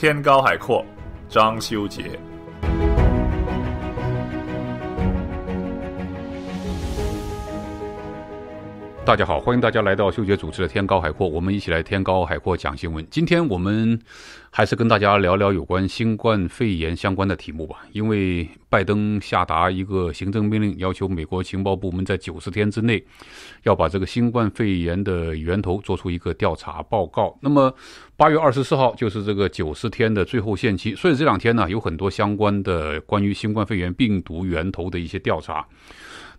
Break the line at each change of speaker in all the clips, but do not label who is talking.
天高海阔，张修杰。大家好，欢迎大家来到秀杰主持的《天高海阔》，我们一起来《天高海阔》讲新闻。今天我们还是跟大家聊聊有关新冠肺炎相关的题目吧。因为拜登下达一个行政命令，要求美国情报部门在九十天之内要把这个新冠肺炎的源头做出一个调查报告。那么八月二十四号就是这个九十天的最后限期，所以这两天呢，有很多相关的关于新冠肺炎病毒源头的一些调查。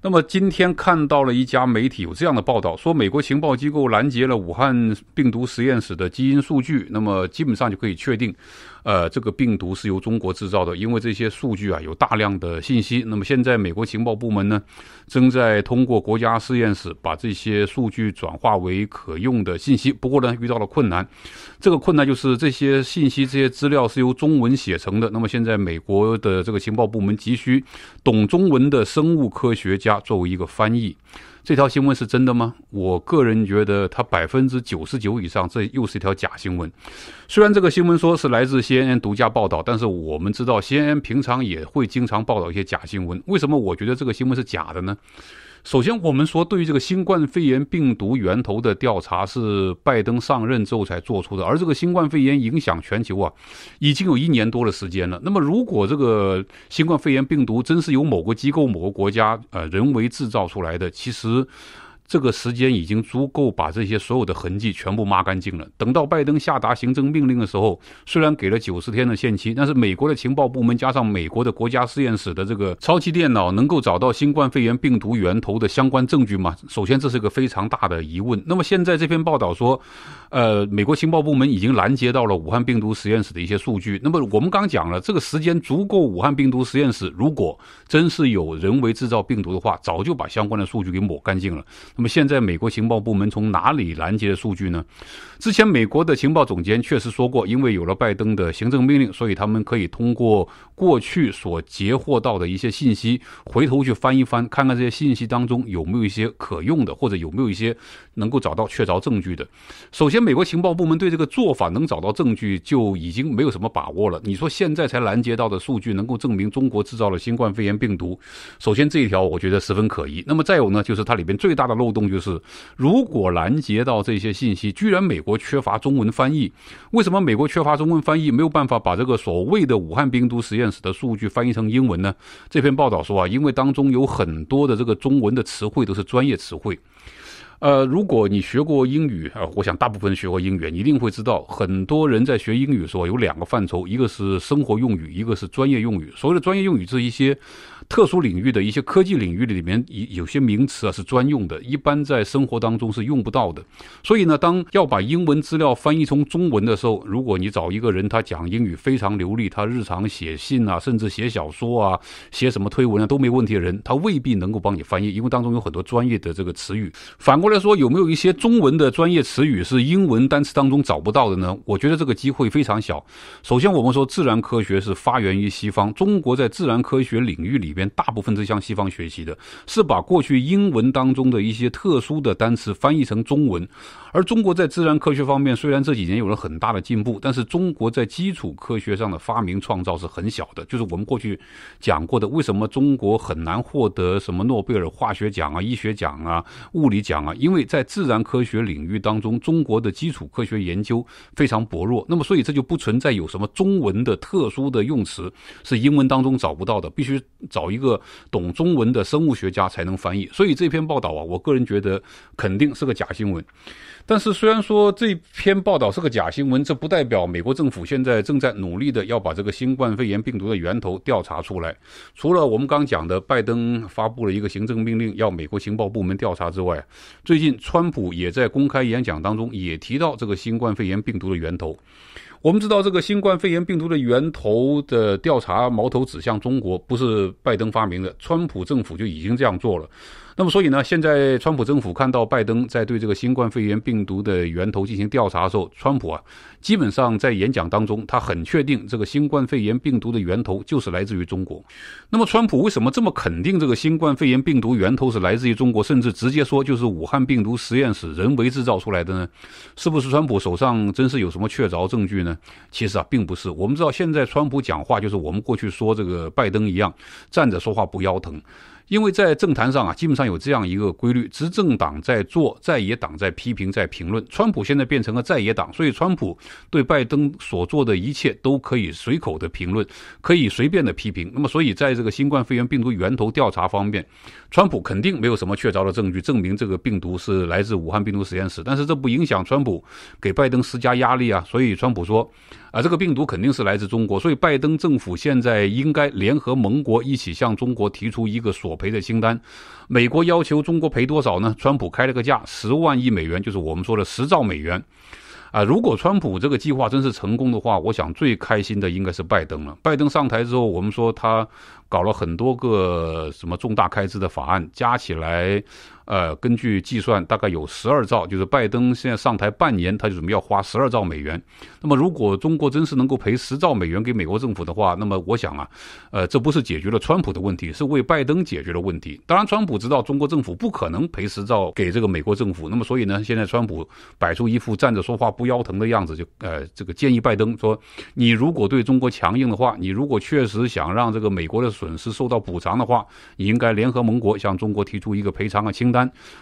那么今天看到了一家媒体有这样的报道，说美国情报机构拦截了武汉病毒实验室的基因数据，那么基本上就可以确定。呃，这个病毒是由中国制造的，因为这些数据啊有大量的信息。那么现在美国情报部门呢，正在通过国家实验室把这些数据转化为可用的信息。不过呢，遇到了困难。这个困难就是这些信息、这些资料是由中文写成的。那么现在美国的这个情报部门急需懂中文的生物科学家作为一个翻译。这条新闻是真的吗？我个人觉得它百分之九十九以上，这又是一条假新闻。虽然这个新闻说是来自 CNN 独家报道，但是我们知道 CNN 平常也会经常报道一些假新闻。为什么我觉得这个新闻是假的呢？首先，我们说对于这个新冠肺炎病毒源头的调查是拜登上任之后才做出的，而这个新冠肺炎影响全球啊，已经有一年多的时间了。那么，如果这个新冠肺炎病毒真是由某个机构、某个国家呃人为制造出来的，其实。这个时间已经足够把这些所有的痕迹全部抹干净了。等到拜登下达行政命令的时候，虽然给了九十天的限期，但是美国的情报部门加上美国的国家实验室的这个超级电脑，能够找到新冠肺炎病毒源头的相关证据吗？首先，这是个非常大的疑问。那么现在这篇报道说。呃，美国情报部门已经拦截到了武汉病毒实验室的一些数据。那么我们刚讲了，这个时间足够武汉病毒实验室如果真是有人为制造病毒的话，早就把相关的数据给抹干净了。那么现在美国情报部门从哪里拦截的数据呢？之前美国的情报总监确实说过，因为有了拜登的行政命令，所以他们可以通过过去所截获到的一些信息，回头去翻一翻，看看这些信息当中有没有一些可用的，或者有没有一些能够找到确凿证据的。首先。美国情报部门对这个做法能找到证据就已经没有什么把握了。你说现在才拦截到的数据能够证明中国制造了新冠肺炎病毒？首先这一条我觉得十分可疑。那么再有呢，就是它里边最大的漏洞就是，如果拦截到这些信息，居然美国缺乏中文翻译。为什么美国缺乏中文翻译？没有办法把这个所谓的武汉病毒实验室的数据翻译成英文呢？这篇报道说啊，因为当中有很多的这个中文的词汇都是专业词汇。呃，如果你学过英语啊，我想大部分学过英语，你一定会知道，很多人在学英语的时候有两个范畴，一个是生活用语，一个是专业用语。所谓的专业用语，是一些特殊领域的一些科技领域里面有有些名词啊，是专用的，一般在生活当中是用不到的。所以呢，当要把英文资料翻译成中文的时候，如果你找一个人，他讲英语非常流利，他日常写信啊，甚至写小说啊，写什么推文啊都没问题的人，他未必能够帮你翻译，因为当中有很多专业的这个词语。反过。来说有没有一些中文的专业词语是英文单词当中找不到的呢？我觉得这个机会非常小。首先，我们说自然科学是发源于西方，中国在自然科学领域里边，大部分是向西方学习的，是把过去英文当中的一些特殊的单词翻译成中文。而中国在自然科学方面，虽然这几年有了很大的进步，但是中国在基础科学上的发明创造是很小的。就是我们过去讲过的，为什么中国很难获得什么诺贝尔化学奖啊、医学奖啊、物理奖啊？因为在自然科学领域当中，中国的基础科学研究非常薄弱，那么所以这就不存在有什么中文的特殊的用词是英文当中找不到的，必须找一个懂中文的生物学家才能翻译。所以这篇报道啊，我个人觉得肯定是个假新闻。但是，虽然说这篇报道是个假新闻，这不代表美国政府现在正在努力的要把这个新冠肺炎病毒的源头调查出来。除了我们刚刚讲的拜登发布了一个行政命令，要美国情报部门调查之外，最近川普也在公开演讲当中也提到这个新冠肺炎病毒的源头。我们知道，这个新冠肺炎病毒的源头的调查矛头指向中国，不是拜登发明的，川普政府就已经这样做了。那么，所以呢，现在川普政府看到拜登在对这个新冠肺炎病毒的源头进行调查的时候，川普啊，基本上在演讲当中，他很确定这个新冠肺炎病毒的源头就是来自于中国。那么，川普为什么这么肯定这个新冠肺炎病毒源头是来自于中国，甚至直接说就是武汉病毒实验室人为制造出来的呢？是不是川普手上真是有什么确凿证据呢？其实啊，并不是。我们知道，现在川普讲话就是我们过去说这个拜登一样，站着说话不腰疼。因为在政坛上啊，基本上有这样一个规律：执政党在做，在野党在批评、在评论。川普现在变成了在野党，所以川普对拜登所做的一切都可以随口的评论，可以随便的批评。那么，所以在这个新冠肺炎病毒源头调查方面，川普肯定没有什么确凿的证据证明这个病毒是来自武汉病毒实验室。但是这不影响川普给拜登施加压力啊。所以川普说，啊，这个病毒肯定是来自中国，所以拜登政府现在应该联合盟国一起向中国提出一个索。赔的清单，美国要求中国赔多少呢？川普开了个价，十万亿美元，就是我们说的十兆美元。啊，如果川普这个计划真是成功的话，我想最开心的应该是拜登了。拜登上台之后，我们说他搞了很多个什么重大开支的法案，加起来。呃，根据计算，大概有十二兆，就是拜登现在上台半年，他就准备要花十二兆美元。那么，如果中国真是能够赔十兆美元给美国政府的话，那么我想啊，呃，这不是解决了川普的问题，是为拜登解决了问题。当然，川普知道中国政府不可能赔十兆给这个美国政府，那么所以呢，现在川普摆出一副站着说话不腰疼的样子，就呃，这个建议拜登说，你如果对中国强硬的话，你如果确实想让这个美国的损失受到补偿的话，你应该联合盟国向中国提出一个赔偿的清单。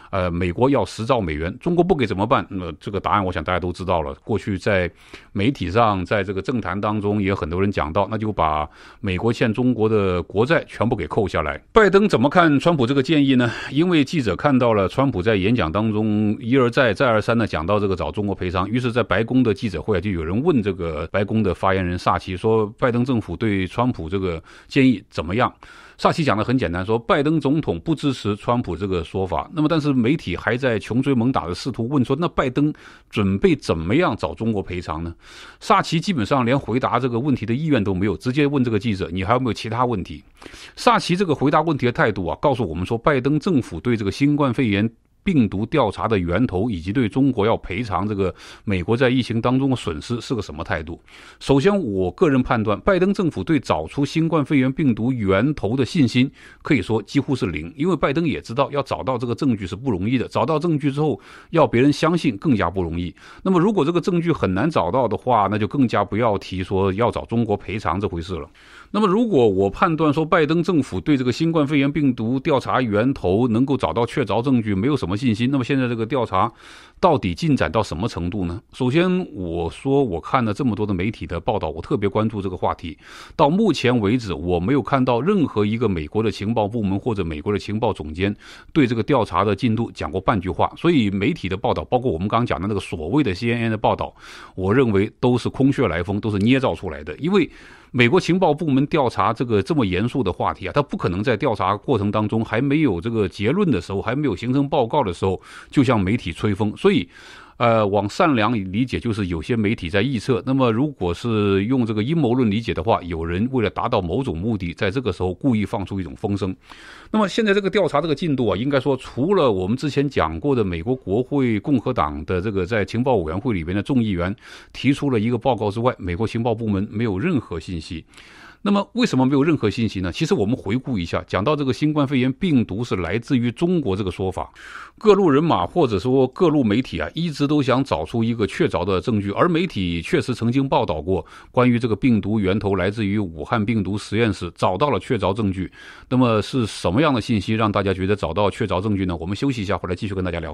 呃，美国要十兆美元，中国不给怎么办？那么这个答案，我想大家都知道了。过去在媒体上，在这个政坛当中，也很多人讲到，那就把美国欠中国的国债全部给扣下来。拜登怎么看川普这个建议呢？因为记者看到了川普在演讲当中一而再、再而三的讲到这个找中国赔偿，于是，在白宫的记者会就有人问这个白宫的发言人萨奇说：“拜登政府对川普这个建议怎么样？”萨奇讲的很简单，说拜登总统不支持川普这个说法。那么，但是媒体还在穷追猛打的试图问说，那拜登准备怎么样找中国赔偿呢？萨奇基本上连回答这个问题的意愿都没有，直接问这个记者，你还有没有其他问题？萨奇这个回答问题的态度啊，告诉我们说，拜登政府对这个新冠肺炎。病毒调查的源头，以及对中国要赔偿这个美国在疫情当中的损失是个什么态度？首先，我个人判断，拜登政府对找出新冠肺炎病毒源头的信心，可以说几乎是零。因为拜登也知道，要找到这个证据是不容易的，找到证据之后，要别人相信更加不容易。那么，如果这个证据很难找到的话，那就更加不要提说要找中国赔偿这回事了。那么，如果我判断说拜登政府对这个新冠肺炎病毒调查源头能够找到确凿证据，没有什么信心，那么现在这个调查到底进展到什么程度呢？首先，我说我看了这么多的媒体的报道，我特别关注这个话题。到目前为止，我没有看到任何一个美国的情报部门或者美国的情报总监对这个调查的进度讲过半句话。所以，媒体的报道，包括我们刚刚讲的那个所谓的 CNN 的报道，我认为都是空穴来风，都是捏造出来的，因为。美国情报部门调查这个这么严肃的话题啊，他不可能在调查过程当中还没有这个结论的时候，还没有形成报告的时候，就向媒体吹风。所以。呃，往善良理解就是有些媒体在臆测。那么，如果是用这个阴谋论理解的话，有人为了达到某种目的，在这个时候故意放出一种风声。那么，现在这个调查这个进度啊，应该说，除了我们之前讲过的美国国会共和党的这个在情报委员会里边的众议员提出了一个报告之外，美国情报部门没有任何信息。那么为什么没有任何信息呢？其实我们回顾一下，讲到这个新冠肺炎病毒是来自于中国这个说法，各路人马或者说各路媒体啊，一直都想找出一个确凿的证据。而媒体确实曾经报道过关于这个病毒源头来自于武汉病毒实验室，找到了确凿证据。那么是什么样的信息让大家觉得找到确凿证据呢？我们休息一下，回来继续跟大家聊。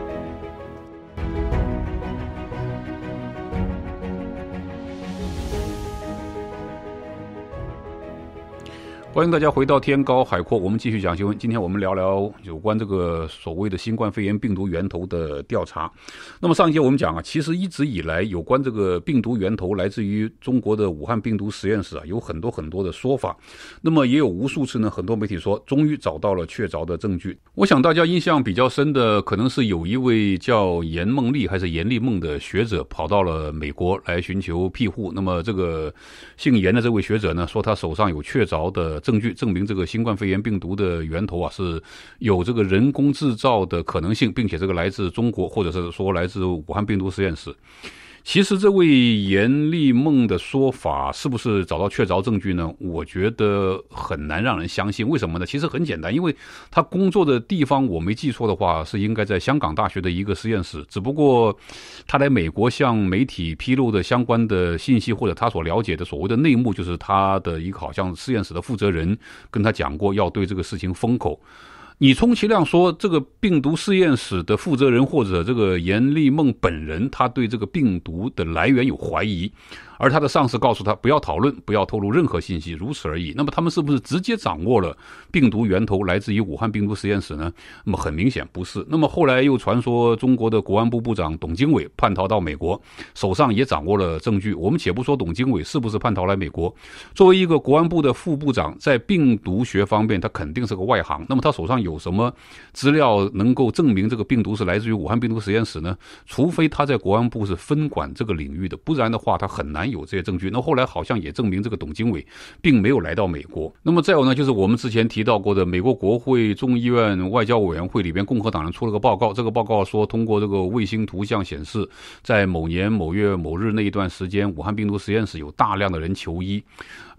欢迎大家回到天高海阔，我们继续讲新闻。今天我们聊聊有关这个所谓的新冠肺炎病毒源头的调查。那么上一节我们讲啊，其实一直以来有关这个病毒源头来自于中国的武汉病毒实验室啊，有很多很多的说法。那么也有无数次呢，很多媒体说终于找到了确凿的证据。我想大家印象比较深的可能是有一位叫严梦丽还是严丽梦的学者跑到了美国来寻求庇护。那么这个姓严的这位学者呢，说他手上有确凿的。证据证明，这个新冠肺炎病毒的源头啊是有这个人工制造的可能性，并且这个来自中国，或者是说来自武汉病毒实验室。其实这位严立梦的说法是不是找到确凿证据呢？我觉得很难让人相信。为什么呢？其实很简单，因为他工作的地方，我没记错的话，是应该在香港大学的一个实验室。只不过，他来美国向媒体披露的相关的信息，或者他所了解的所谓的内幕，就是他的一个好像实验室的负责人跟他讲过，要对这个事情封口。你充其量说，这个病毒实验室的负责人或者这个严立梦本人，他对这个病毒的来源有怀疑。而他的上司告诉他不要讨论，不要透露任何信息，如此而已。那么他们是不是直接掌握了病毒源头来自于武汉病毒实验室呢？那么很明显不是。那么后来又传说中国的国安部部长董经纬叛逃到美国，手上也掌握了证据。我们且不说董经纬是不是叛逃来美国，作为一个国安部的副部长，在病毒学方面他肯定是个外行。那么他手上有什么资料能够证明这个病毒是来自于武汉病毒实验室呢？除非他在国安部是分管这个领域的，不然的话他很难。有这些证据，那后来好像也证明这个董经纬并没有来到美国。那么再有呢，就是我们之前提到过的美国国会众议院外交委员会里边，共和党人出了个报告，这个报告说，通过这个卫星图像显示，在某年某月某日那一段时间，武汉病毒实验室有大量的人求医。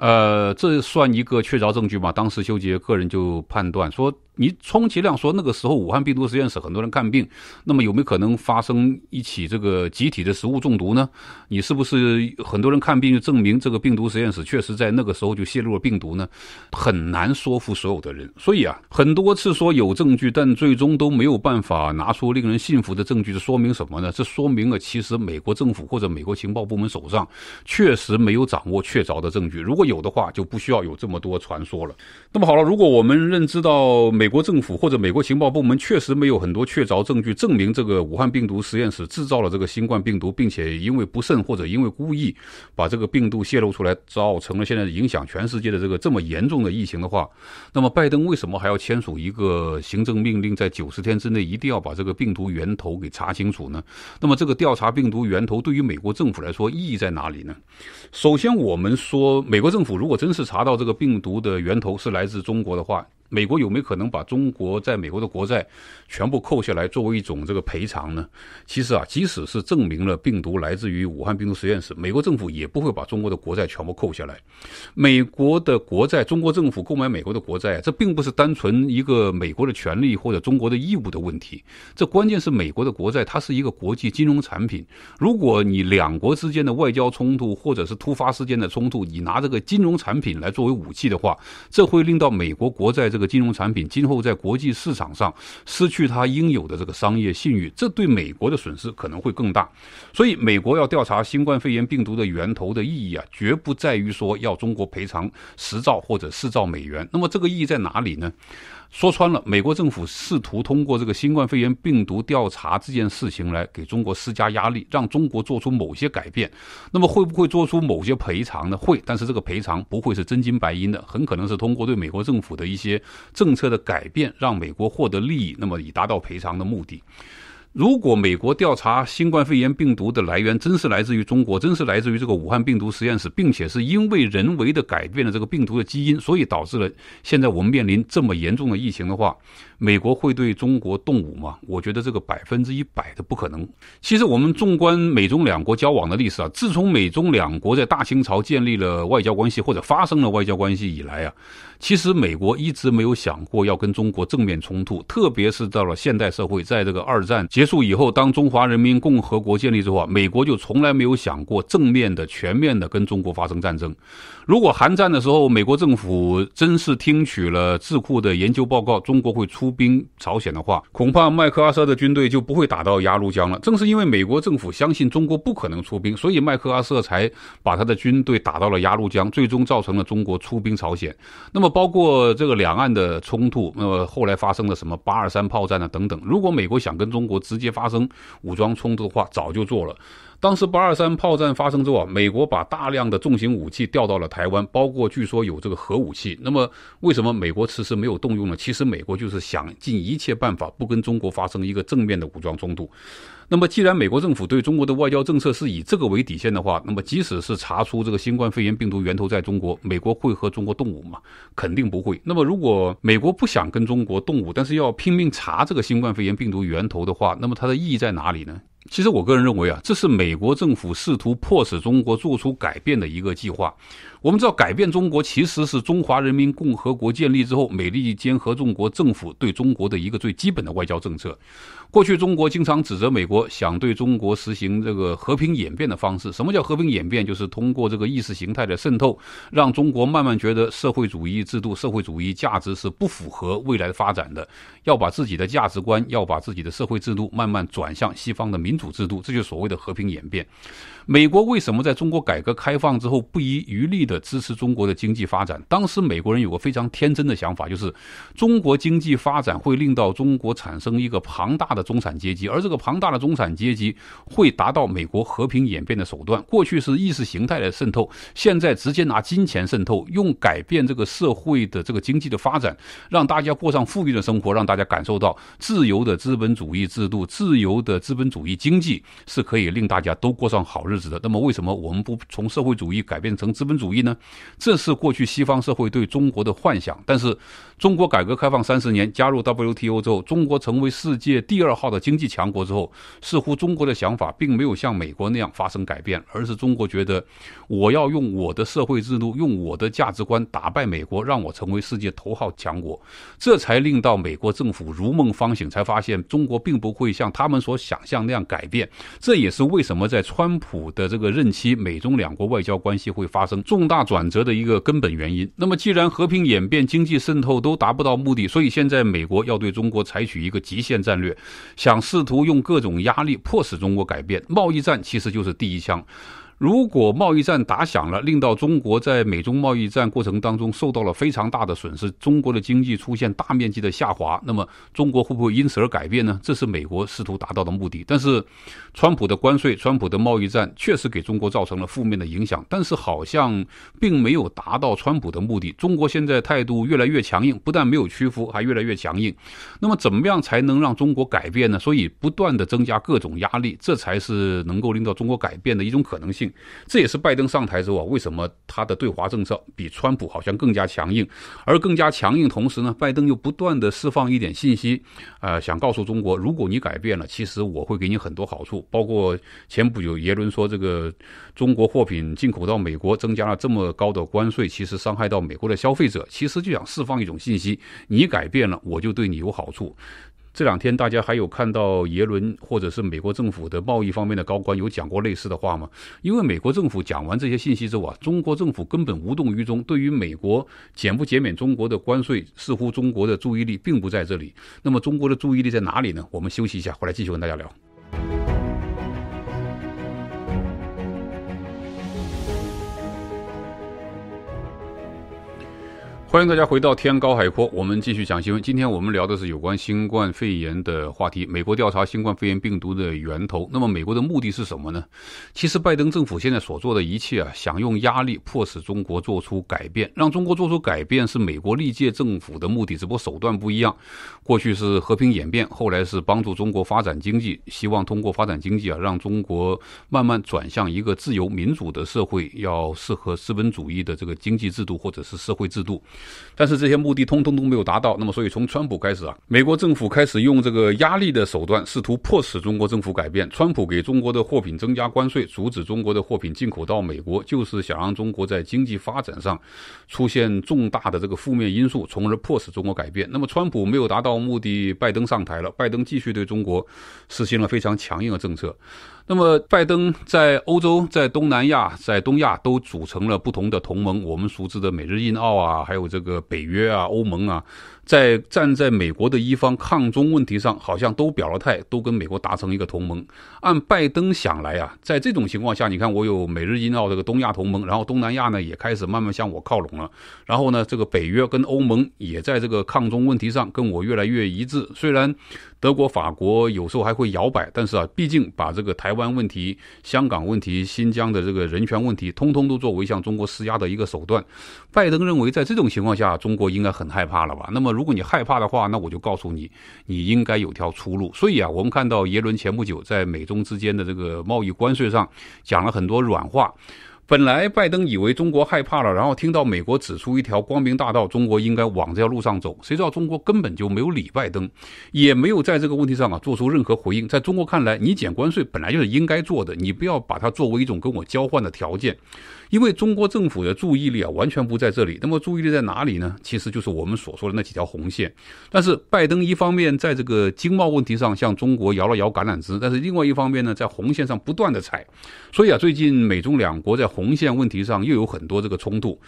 呃，这算一个确凿证据吗？当时修杰个人就判断说，你充其量说那个时候武汉病毒实验室很多人看病，那么有没有可能发生一起这个集体的食物中毒呢？你是不是很多人看病就证明这个病毒实验室确实在那个时候就泄露了病毒呢？很难说服所有的人。所以啊，很多次说有证据，但最终都没有办法拿出令人信服的证据是说明什么呢？这说明了其实美国政府或者美国情报部门手上确实没有掌握确凿的证据。如果有。有的话就不需要有这么多传说了。那么好了，如果我们认知到美国政府或者美国情报部门确实没有很多确凿证据证明这个武汉病毒实验室制造了这个新冠病毒，并且因为不慎或者因为故意把这个病毒泄露出来，造成了现在影响全世界的这个这么严重的疫情的话，那么拜登为什么还要签署一个行政命令，在九十天之内一定要把这个病毒源头给查清楚呢？那么这个调查病毒源头对于美国政府来说意义在哪里呢？首先，我们说美国政政府如果真是查到这个病毒的源头是来自中国的话。美国有没有可能把中国在美国的国债全部扣下来作为一种这个赔偿呢？其实啊，即使是证明了病毒来自于武汉病毒实验室，美国政府也不会把中国的国债全部扣下来。美国的国债，中国政府购买美国的国债，这并不是单纯一个美国的权利或者中国的义务的问题。这关键是美国的国债，它是一个国际金融产品。如果你两国之间的外交冲突或者是突发事件的冲突，你拿这个金融产品来作为武器的话，这会令到美国国债这个。金融产品今后在国际市场上失去它应有的这个商业信誉，这对美国的损失可能会更大。所以，美国要调查新冠肺炎病毒的源头的意义啊，绝不在于说要中国赔偿十兆或者四兆美元。那么，这个意义在哪里呢？说穿了，美国政府试图通过这个新冠肺炎病毒调查这件事情来给中国施加压力，让中国做出某些改变。那么，会不会做出某些赔偿呢？会，但是这个赔偿不会是真金白银的，很可能是通过对美国政府的一些政策的改变，让美国获得利益，那么以达到赔偿的目的。如果美国调查新冠肺炎病毒的来源，真是来自于中国，真是来自于这个武汉病毒实验室，并且是因为人为的改变了这个病毒的基因，所以导致了现在我们面临这么严重的疫情的话，美国会对中国动武吗？我觉得这个百分之一百的不可能。其实我们纵观美中两国交往的历史啊，自从美中两国在大清朝建立了外交关系或者发生了外交关系以来啊。其实美国一直没有想过要跟中国正面冲突，特别是到了现代社会，在这个二战结束以后，当中华人民共和国建立之后，啊，美国就从来没有想过正面的、全面的跟中国发生战争。如果韩战的时候，美国政府真是听取了智库的研究报告，中国会出兵朝鲜的话，恐怕麦克阿瑟的军队就不会打到鸭绿江了。正是因为美国政府相信中国不可能出兵，所以麦克阿瑟才把他的军队打到了鸭绿江，最终造成了中国出兵朝鲜。那么。包括这个两岸的冲突，呃，后来发生的什么八二三炮战啊等等，如果美国想跟中国直接发生武装冲突的话，早就做了。当时八二三炮战发生之后啊，美国把大量的重型武器调到了台湾，包括据说有这个核武器。那么，为什么美国迟迟没有动用呢？其实，美国就是想尽一切办法不跟中国发生一个正面的武装冲突。那么，既然美国政府对中国的外交政策是以这个为底线的话，那么即使是查出这个新冠肺炎病毒源头在中国，美国会和中国动武吗？肯定不会。那么，如果美国不想跟中国动武，但是要拼命查这个新冠肺炎病毒源头的话，那么它的意义在哪里呢？其实，我个人认为啊，这是美国政府试图迫使中国做出改变的一个计划。我们知道，改变中国其实是中华人民共和国建立之后，美利坚合众国政府对中国的一个最基本的外交政策。过去，中国经常指责美国想对中国实行这个和平演变的方式。什么叫和平演变？就是通过这个意识形态的渗透，让中国慢慢觉得社会主义制度、社会主义价值是不符合未来的发展的，要把自己的价值观、要把自己的社会制度慢慢转向西方的民主制度。这就是所谓的和平演变。美国为什么在中国改革开放之后不遗余力的？的支持中国的经济发展，当时美国人有个非常天真的想法，就是中国经济发展会令到中国产生一个庞大的中产阶级，而这个庞大的中产阶级会达到美国和平演变的手段。过去是意识形态的渗透，现在直接拿金钱渗透，用改变这个社会的这个经济的发展，让大家过上富裕的生活，让大家感受到自由的资本主义制度、自由的资本主义经济是可以令大家都过上好日子的。那么，为什么我们不从社会主义改变成资本主义？呢？这是过去西方社会对中国的幻想。但是，中国改革开放三十年，加入 WTO 之后，中国成为世界第二号的经济强国之后，似乎中国的想法并没有像美国那样发生改变，而是中国觉得我要用我的社会制度，用我的价值观打败美国，让我成为世界头号强国。这才令到美国政府如梦方醒，才发现中国并不会像他们所想象那样改变。这也是为什么在川普的这个任期，美中两国外交关系会发生重大。大转折的一个根本原因。那么，既然和平演变、经济渗透都达不到目的，所以现在美国要对中国采取一个极限战略，想试图用各种压力迫使中国改变。贸易战其实就是第一枪。如果贸易战打响了，令到中国在美中贸易战过程当中受到了非常大的损失，中国的经济出现大面积的下滑，那么中国会不会因此而改变呢？这是美国试图达到的目的。但是，川普的关税、川普的贸易战确实给中国造成了负面的影响，但是好像并没有达到川普的目的。中国现在态度越来越强硬，不但没有屈服，还越来越强硬。那么，怎么样才能让中国改变呢？所以，不断的增加各种压力，这才是能够令到中国改变的一种可能性。这也是拜登上台之后，啊，为什么他的对华政策比川普好像更加强硬？而更加强硬同时呢，拜登又不断的释放一点信息，呃，想告诉中国，如果你改变了，其实我会给你很多好处。包括前不久耶伦说，这个中国货品进口到美国增加了这么高的关税，其实伤害到美国的消费者，其实就想释放一种信息：你改变了，我就对你有好处。这两天大家还有看到耶伦或者是美国政府的贸易方面的高官有讲过类似的话吗？因为美国政府讲完这些信息之后啊，中国政府根本无动于衷。对于美国减不减免中国的关税，似乎中国的注意力并不在这里。那么中国的注意力在哪里呢？我们休息一下，回来继续跟大家聊。欢迎大家回到天高海阔，我们继续讲新闻。今天我们聊的是有关新冠肺炎的话题。美国调查新冠肺炎病毒的源头，那么美国的目的是什么呢？其实拜登政府现在所做的一切啊，想用压力迫使中国做出改变，让中国做出改变是美国历届政府的目的，只不过手段不一样。过去是和平演变，后来是帮助中国发展经济，希望通过发展经济啊，让中国慢慢转向一个自由民主的社会，要适合资本主义的这个经济制度或者是社会制度。但是这些目的通通都没有达到，那么所以从川普开始啊，美国政府开始用这个压力的手段，试图迫使中国政府改变。川普给中国的货品增加关税，阻止中国的货品进口到美国，就是想让中国在经济发展上出现重大的这个负面因素，从而迫使中国改变。那么川普没有达到目的，拜登上台了，拜登继续对中国实行了非常强硬的政策。那么，拜登在欧洲、在东南亚、在东亚都组成了不同的同盟。我们熟知的美日印澳啊，还有这个北约啊、欧盟啊。在站在美国的一方抗中问题上，好像都表了态，都跟美国达成一个同盟。按拜登想来啊，在这种情况下，你看我有美日印澳这个东亚同盟，然后东南亚呢也开始慢慢向我靠拢了。然后呢，这个北约跟欧盟也在这个抗中问题上跟我越来越一致。虽然德国、法国有时候还会摇摆，但是啊，毕竟把这个台湾问题、香港问题、新疆的这个人权问题，通通都作为向中国施压的一个手段。拜登认为，在这种情况下，中国应该很害怕了吧？那么。如果你害怕的话，那我就告诉你，你应该有条出路。所以啊，我们看到耶伦前不久在美中之间的这个贸易关税上讲了很多软话。本来拜登以为中国害怕了，然后听到美国指出一条光明大道，中国应该往这条路上走。谁知道中国根本就没有理拜登，也没有在这个问题上啊做出任何回应。在中国看来，你减关税本来就是应该做的，你不要把它作为一种跟我交换的条件。因为中国政府的注意力啊，完全不在这里。那么注意力在哪里呢？其实就是我们所说的那几条红线。但是拜登一方面在这个经贸问题上向中国摇了摇橄榄枝，但是另外一方面呢，在红线上不断的踩。所以啊，最近美中两国在红线问题上又有很多这个冲突。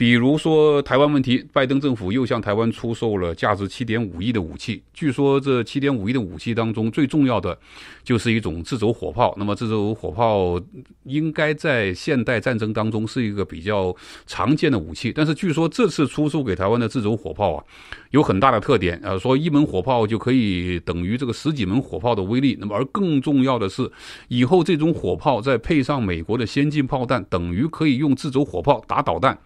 比如说台湾问题，拜登政府又向台湾出售了价值七点五亿的武器。据说这七点五亿的武器当中最重要的就是一种自走火炮。那么自走火炮应该在现代战争当中是一个比较常见的武器。但是据说这次出售给台湾的自走火炮啊，有很大的特点啊，说一门火炮就可以等于这个十几门火炮的威力。那么而更重要的是，以后这种火炮再配上美国的先进炮弹，等于可以用自走火炮打导弹。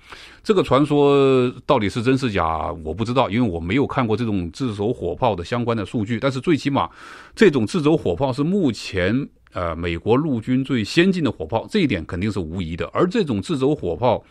这个传说到底是真是假，我不知道，因为我没有看过这种自走火炮的相关的数据。但是最起码，这种自走火炮是目前呃美国陆军最先进的火炮，这一点肯定是无疑的。而这种自走火炮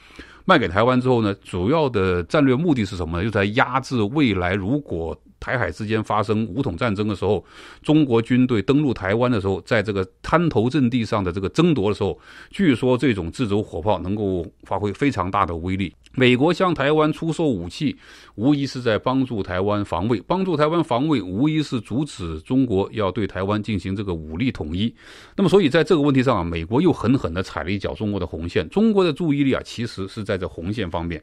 卖给台湾之后呢，主要的战略目的是什么呢？就在压制未来如果。台海之间发生武统战争的时候，中国军队登陆台湾的时候，在这个滩头阵地上的这个争夺的时候，据说这种自走火炮能够发挥非常大的威力。美国向台湾出售武器，无疑是在帮助台湾防卫，帮助台湾防卫，无疑是阻止中国要对台湾进行这个武力统一。那么，所以在这个问题上啊，美国又狠狠的踩了一脚中国的红线。中国的注意力啊，其实是在这红线方面，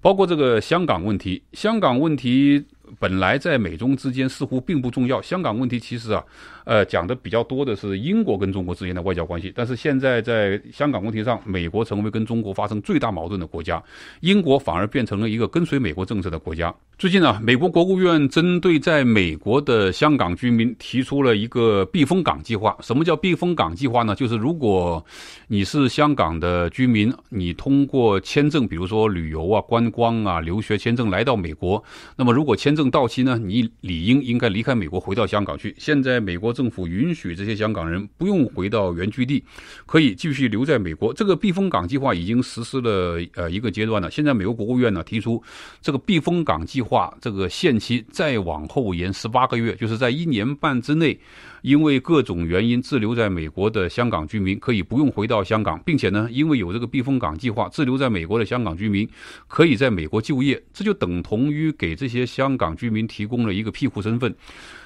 包括这个香港问题，香港问题。本来在美中之间似乎并不重要，香港问题其实啊，呃讲的比较多的是英国跟中国之间的外交关系。但是现在在香港问题上，美国成为跟中国发生最大矛盾的国家，英国反而变成了一个跟随美国政策的国家。最近呢，美国国务院针对在美国的香港居民提出了一个避风港计划。什么叫避风港计划呢？就是如果你是香港的居民，你通过签证，比如说旅游啊、观光啊、留学签证来到美国，那么如果签证证到期呢，你理应应该离开美国，回到香港去。现在美国政府允许这些香港人不用回到原居地，可以继续留在美国。这个避风港计划已经实施了呃一个阶段了。现在美国国务院呢提出，这个避风港计划这个限期再往后延十八个月，就是在一年半之内。因为各种原因滞留在美国的香港居民可以不用回到香港，并且呢，因为有这个避风港计划，滞留在美国的香港居民可以在美国就业，这就等同于给这些香港居民提供了一个庇护身份。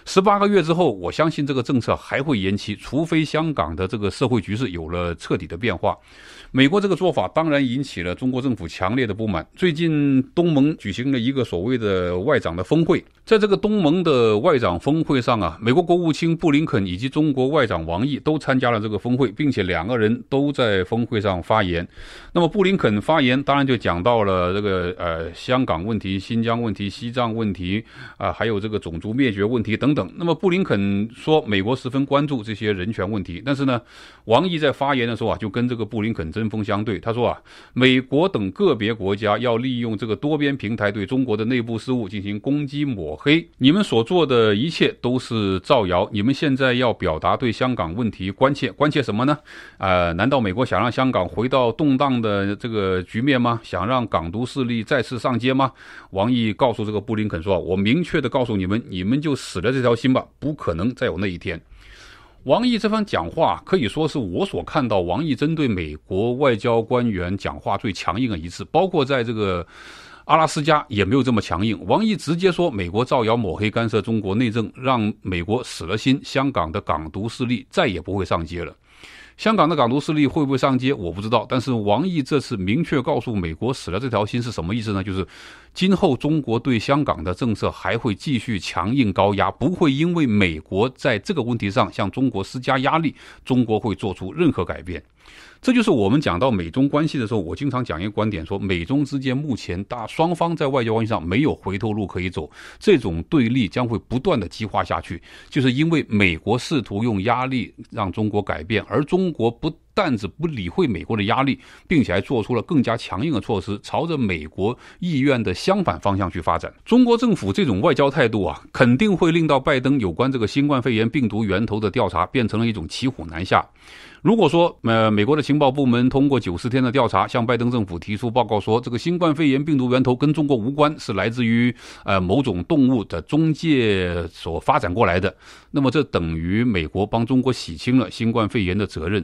十八个月之后，我相信这个政策还会延期，除非香港的这个社会局势有了彻底的变化。美国这个做法当然引起了中国政府强烈的不满。最近，东盟举行了一个所谓的外长的峰会，在这个东盟的外长峰会上啊，美国国务卿布林。林肯以及中国外长王毅都参加了这个峰会，并且两个人都在峰会上发言。那么布林肯发言当然就讲到了这个呃香港问题、新疆问题、西藏问题啊，还有这个种族灭绝问题等等。那么布林肯说美国十分关注这些人权问题，但是呢，王毅在发言的时候啊就跟这个布林肯针锋相对，他说啊，美国等个别国家要利用这个多边平台对中国的内部事务进行攻击抹黑，你们所做的一切都是造谣，你们现在要表达对香港问题关切，关切什么呢？呃，难道美国想让香港回到动荡的这个局面吗？想让港独势力再次上街吗？王毅告诉这个布林肯说：“我明确的告诉你们，你们就死了这条心吧，不可能再有那一天。”王毅这番讲话可以说是我所看到王毅针对美国外交官员讲话最强硬的一次，包括在这个。阿拉斯加也没有这么强硬，王毅直接说：“美国造谣抹黑干涉中国内政，让美国死了心。香港的港独势力再也不会上街了。”香港的港独势力会不会上街，我不知道。但是王毅这次明确告诉美国死了这条心是什么意思呢？就是今后中国对香港的政策还会继续强硬高压，不会因为美国在这个问题上向中国施加压力，中国会做出任何改变。这就是我们讲到美中关系的时候，我经常讲一个观点，说美中之间目前大双方在外交关系上没有回头路可以走，这种对立将会不断的激化下去。就是因为美国试图用压力让中国改变，而中国不但子不理会美国的压力，并且还做出了更加强硬的措施，朝着美国意愿的相反方向去发展。中国政府这种外交态度啊，肯定会令到拜登有关这个新冠肺炎病毒源头的调查变成了一种骑虎难下。如果说，呃，美国的情报部门通过九十天的调查，向拜登政府提出报告说，这个新冠肺炎病毒源头跟中国无关，是来自于呃某种动物的中介所发展过来的，那么这等于美国帮中国洗清了新冠肺炎的责任。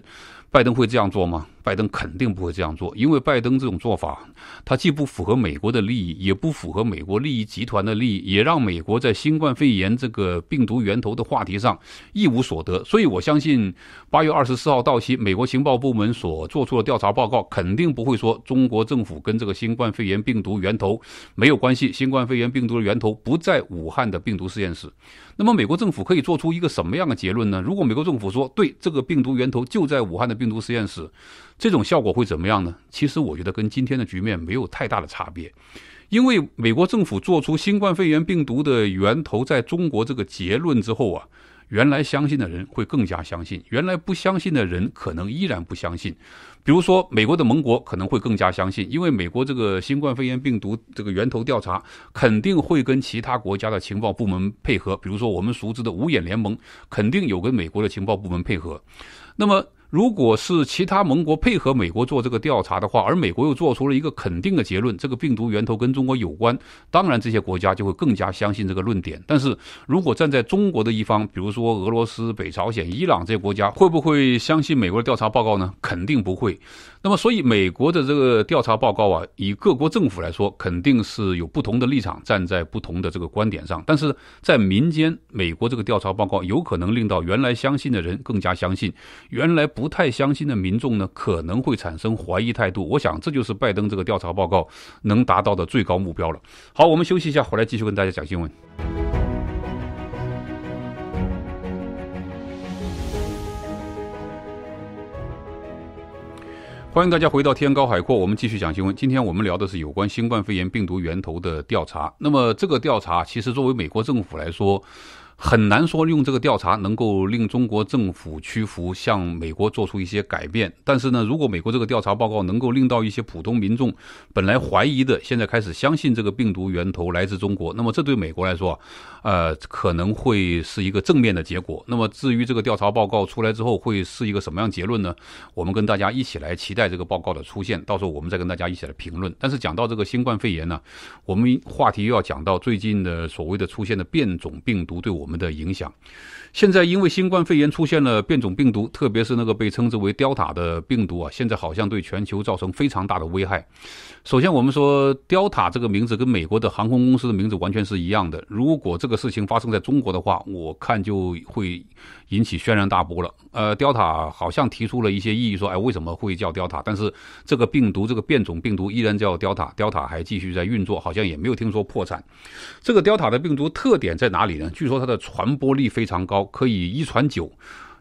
拜登会这样做吗？拜登肯定不会这样做，因为拜登这种做法，他既不符合美国的利益，也不符合美国利益集团的利益，也让美国在新冠肺炎这个病毒源头的话题上一无所得。所以我相信，八月二十四号到期，美国情报部门所做出的调查报告，肯定不会说中国政府跟这个新冠肺炎病毒源头没有关系，新冠肺炎病毒的源头不在武汉的病毒实验室。那么，美国政府可以做出一个什么样的结论呢？如果美国政府说对这个病毒源头就在武汉的，病毒实验室，这种效果会怎么样呢？其实我觉得跟今天的局面没有太大的差别，因为美国政府做出新冠肺炎病毒的源头在中国这个结论之后啊，原来相信的人会更加相信，原来不相信的人可能依然不相信。比如说，美国的盟国可能会更加相信，因为美国这个新冠肺炎病毒这个源头调查肯定会跟其他国家的情报部门配合，比如说我们熟知的五眼联盟肯定有跟美国的情报部门配合，那么。如果是其他盟国配合美国做这个调查的话，而美国又做出了一个肯定的结论，这个病毒源头跟中国有关，当然这些国家就会更加相信这个论点。但是，如果站在中国的一方，比如说俄罗斯、北朝鲜、伊朗这些国家，会不会相信美国的调查报告呢？肯定不会。那么，所以美国的这个调查报告啊，以各国政府来说，肯定是有不同的立场，站在不同的这个观点上。但是在民间，美国这个调查报告有可能令到原来相信的人更加相信，原来不太相信的民众呢，可能会产生怀疑态度。我想，这就是拜登这个调查报告能达到的最高目标了。好，我们休息一下，回来继续跟大家讲新闻。欢迎大家回到天高海阔，我们继续讲新闻。今天我们聊的是有关新冠肺炎病毒源头的调查。那么，这个调查其实作为美国政府来说。很难说用这个调查能够令中国政府屈服，向美国做出一些改变。但是呢，如果美国这个调查报告能够令到一些普通民众本来怀疑的，现在开始相信这个病毒源头来自中国，那么这对美国来说，呃，可能会是一个正面的结果。那么至于这个调查报告出来之后会是一个什么样结论呢？我们跟大家一起来期待这个报告的出现，到时候我们再跟大家一起来评论。但是讲到这个新冠肺炎呢，我们话题又要讲到最近的所谓的出现的变种病毒，对我们。我们的影响，现在因为新冠肺炎出现了变种病毒，特别是那个被称之为“雕塔”的病毒啊，现在好像对全球造成非常大的危害。首先，我们说“雕塔”这个名字跟美国的航空公司的名字完全是一样的。如果这个事情发生在中国的话，我看就会引起轩然大波了。呃，“雕塔”好像提出了一些异议，说：“哎，为什么会叫雕塔？”但是这个病毒，这个变种病毒依然叫“雕塔”，“雕塔”还继续在运作，好像也没有听说破产。这个“雕塔”的病毒特点在哪里呢？据说它的。传播力非常高，可以一传九。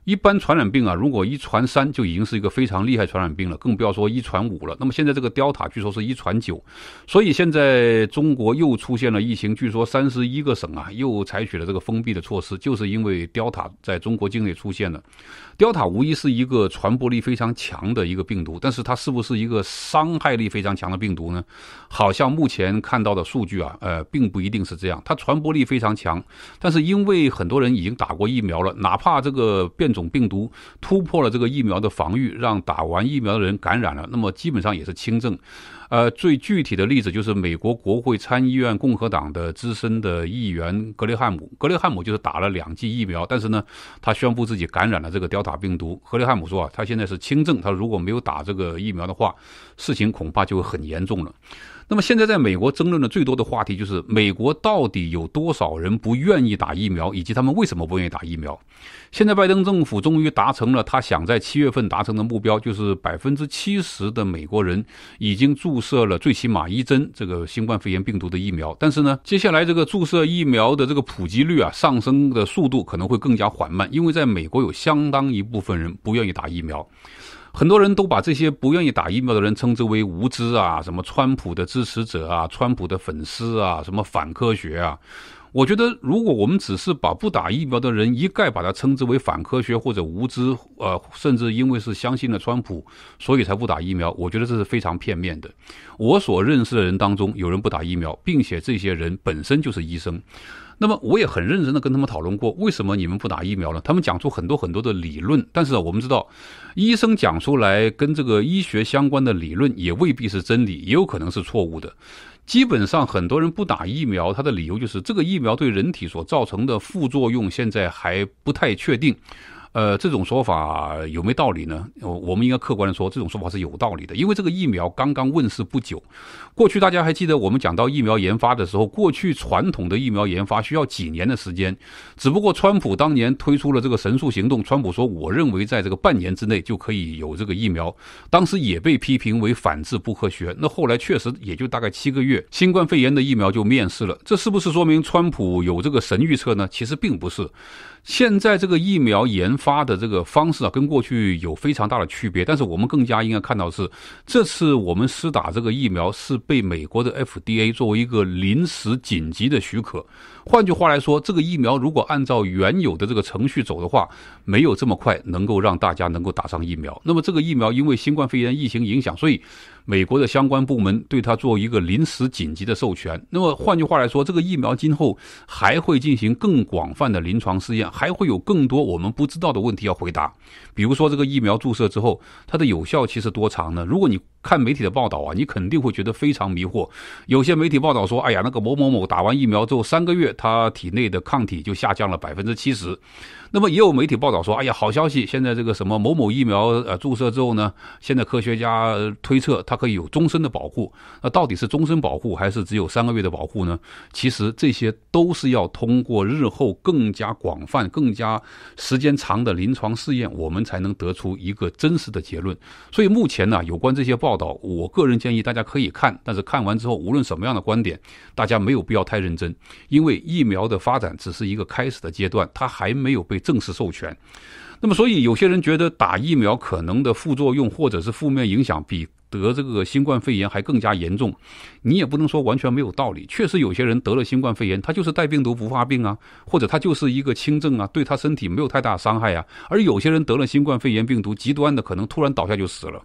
一般传染病啊，如果一传三就已经是一个非常厉害传染病了，更不要说一传五了。那么现在这个雕塔据说是一传九，所以现在中国又出现了疫情，据说三十一个省啊又采取了这个封闭的措施，就是因为雕塔在中国境内出现了。雕塔无疑是一个传播力非常强的一个病毒，但是它是不是一个伤害力非常强的病毒呢？好像目前看到的数据啊，呃，并不一定是这样。它传播力非常强，但是因为很多人已经打过疫苗了，哪怕这个变。种病毒突破了这个疫苗的防御，让打完疫苗的人感染了。那么基本上也是轻症。呃，最具体的例子就是美国国会参议院共和党的资深的议员格雷汉姆。格雷汉姆就是打了两剂疫苗，但是呢，他宣布自己感染了这个吊尔塔病毒。格雷汉姆说啊，他现在是轻症，他如果没有打这个疫苗的话，事情恐怕就会很严重了。那么现在，在美国争论的最多的话题就是美国到底有多少人不愿意打疫苗，以及他们为什么不愿意打疫苗。现在，拜登政府终于达成了他想在七月份达成的目标，就是百分之七十的美国人已经注射了最起码一针这个新冠肺炎病毒的疫苗。但是呢，接下来这个注射疫苗的这个普及率啊，上升的速度可能会更加缓慢，因为在美国有相当一部分人不愿意打疫苗。很多人都把这些不愿意打疫苗的人称之为无知啊，什么川普的支持者啊，川普的粉丝啊，什么反科学啊。我觉得如果我们只是把不打疫苗的人一概把他称之为反科学或者无知，呃，甚至因为是相信了川普所以才不打疫苗，我觉得这是非常片面的。我所认识的人当中，有人不打疫苗，并且这些人本身就是医生。那么我也很认真的跟他们讨论过，为什么你们不打疫苗呢？他们讲出很多很多的理论，但是我们知道，医生讲出来跟这个医学相关的理论也未必是真理，也有可能是错误的。基本上很多人不打疫苗，他的理由就是这个疫苗对人体所造成的副作用现在还不太确定。呃，这种说法有没有道理呢？我们应该客观的说，这种说法是有道理的，因为这个疫苗刚刚问世不久。过去大家还记得，我们讲到疫苗研发的时候，过去传统的疫苗研发需要几年的时间。只不过，川普当年推出了这个神速行动，川普说，我认为在这个半年之内就可以有这个疫苗。当时也被批评为反制不科学。那后来确实也就大概七个月，新冠肺炎的疫苗就面世了。这是不是说明川普有这个神预测呢？其实并不是。现在这个疫苗研发的这个方式啊，跟过去有非常大的区别。但是我们更加应该看到是，这次我们施打这个疫苗是被美国的 FDA 作为一个临时紧急的许可。换句话来说，这个疫苗如果按照原有的这个程序走的话，没有这么快能够让大家能够打上疫苗。那么这个疫苗因为新冠肺炎疫情影响，所以。美国的相关部门对他做一个临时紧急的授权。那么，换句话来说，这个疫苗今后还会进行更广泛的临床试验，还会有更多我们不知道的问题要回答。比如说，这个疫苗注射之后，它的有效期是多长呢？如果你看媒体的报道啊，你肯定会觉得非常迷惑。有些媒体报道说，哎呀，那个某某某打完疫苗之后三个月，他体内的抗体就下降了百分之七十。那么也有媒体报道说，哎呀，好消息，现在这个什么某某疫苗呃注射之后呢，现在科学家推测它可以有终身的保护。那到底是终身保护还是只有三个月的保护呢？其实这些都是要通过日后更加广泛、更加时间长的临床试验，我们才能得出一个真实的结论。所以目前呢，有关这些报报道，我个人建议大家可以看，但是看完之后，无论什么样的观点，大家没有必要太认真，因为疫苗的发展只是一个开始的阶段，它还没有被正式授权。那么，所以有些人觉得打疫苗可能的副作用或者是负面影响比得这个新冠肺炎还更加严重，你也不能说完全没有道理。确实，有些人得了新冠肺炎，他就是带病毒不发病啊，或者他就是一个轻症啊，对他身体没有太大伤害啊。而有些人得了新冠肺炎，病毒极端的可能突然倒下就死了。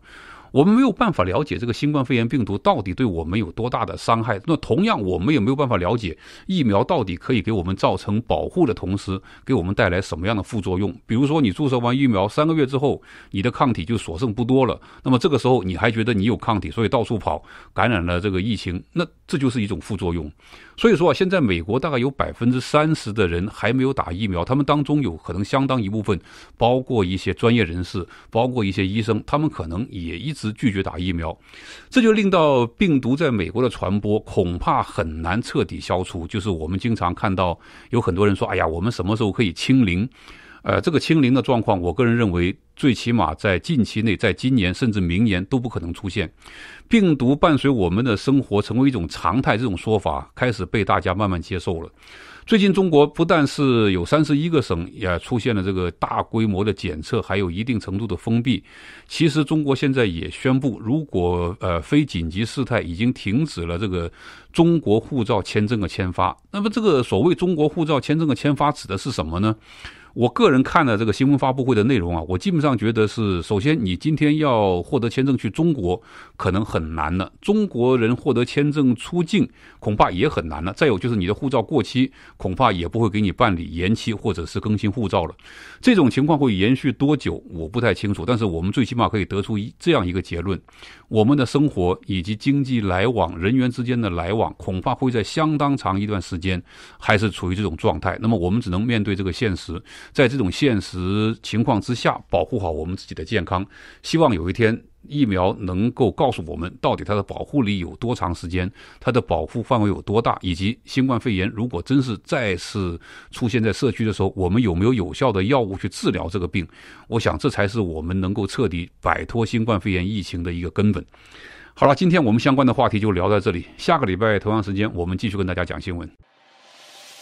我们没有办法了解这个新冠肺炎病毒到底对我们有多大的伤害。那同样，我们也没有办法了解疫苗到底可以给我们造成保护的同时，给我们带来什么样的副作用。比如说，你注射完疫苗三个月之后，你的抗体就所剩不多了。那么这个时候，你还觉得你有抗体，所以到处跑，感染了这个疫情，那这就是一种副作用。所以说啊，现在美国大概有百分之三十的人还没有打疫苗，他们当中有可能相当一部分，包括一些专业人士，包括一些医生，他们可能也一直拒绝打疫苗，这就令到病毒在美国的传播恐怕很难彻底消除。就是我们经常看到有很多人说，哎呀，我们什么时候可以清零？呃，这个清零的状况，我个人认为，最起码在近期内，在今年甚至明年都不可能出现。病毒伴随我们的生活成为一种常态，这种说法开始被大家慢慢接受了。最近，中国不但是有三十一个省也出现了这个大规模的检测，还有一定程度的封闭。其实，中国现在也宣布，如果呃非紧急事态已经停止了这个中国护照签证的签发，那么这个所谓中国护照签证的签发指的是什么呢？我个人看了这个新闻发布会的内容啊，我基本上觉得是：首先，你今天要获得签证去中国可能很难了；中国人获得签证出境恐怕也很难了。再有就是你的护照过期，恐怕也不会给你办理延期或者是更新护照了。这种情况会延续多久，我不太清楚。但是我们最起码可以得出一这样一个结论：我们的生活以及经济来往、人员之间的来往，恐怕会在相当长一段时间还是处于这种状态。那么我们只能面对这个现实，在这种现实情况之下，保护好我们自己的健康。希望有一天。疫苗能够告诉我们，到底它的保护力有多长时间，它的保护范围有多大，以及新冠肺炎如果真是再次出现在社区的时候，我们有没有有效的药物去治疗这个病？我想这才是我们能够彻底摆脱新冠肺炎疫情的一个根本。好了，今天我们相关的话题就聊到这里，下个礼拜同样时间我们继续跟大家讲新闻。